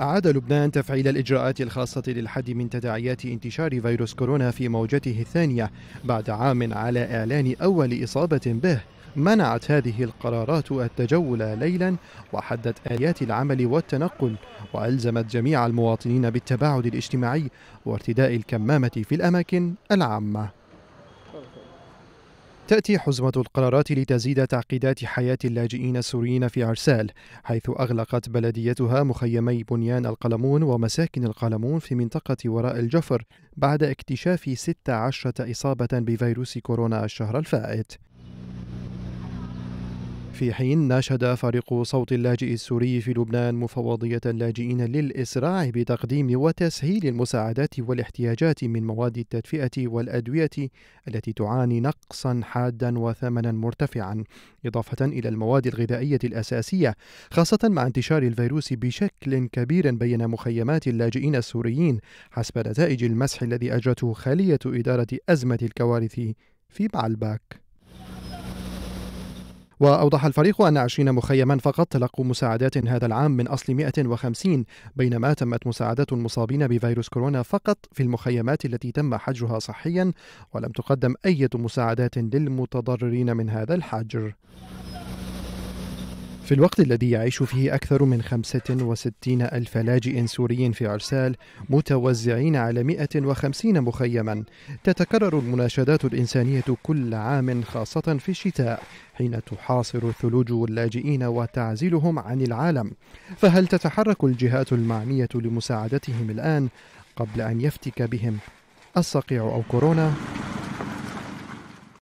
أعاد لبنان تفعيل الإجراءات الخاصة للحد من تداعيات انتشار فيروس كورونا في موجته الثانية بعد عام على إعلان أول إصابة به منعت هذه القرارات التجول ليلا وحدت آليات العمل والتنقل وألزمت جميع المواطنين بالتباعد الاجتماعي وارتداء الكمامة في الأماكن العامة تأتي حزمة القرارات لتزيد تعقيدات حياة اللاجئين السوريين في عرسال حيث أغلقت بلديتها مخيمي بنيان القلمون ومساكن القلمون في منطقة وراء الجفر بعد اكتشاف 16 إصابة بفيروس كورونا الشهر الفائت في حين ناشد فريق صوت اللاجئ السوري في لبنان مفوضية اللاجئين للإسراع بتقديم وتسهيل المساعدات والاحتياجات من مواد التدفئة والأدوية التي تعاني نقصا حادا وثمنا مرتفعا إضافة إلى المواد الغذائية الأساسية خاصة مع انتشار الفيروس بشكل كبير بين مخيمات اللاجئين السوريين حسب نتائج المسح الذي أجرته خلية إدارة أزمة الكوارث في بعلباك وأوضح الفريق أن 20 مخيما فقط تلقوا مساعدات هذا العام من أصل 150 بينما تمت مساعدات المصابين بفيروس كورونا فقط في المخيمات التي تم حجرها صحيا ولم تقدم أي مساعدات للمتضررين من هذا الحجر في الوقت الذي يعيش فيه أكثر من 65 ألف لاجئ سوري في عرسال متوزعين على 150 مخيما تتكرر المناشدات الإنسانية كل عام خاصة في الشتاء حين تحاصر الثلوج اللاجئين وتعزلهم عن العالم فهل تتحرك الجهات المعنية لمساعدتهم الآن قبل أن يفتك بهم الصقيع أو كورونا؟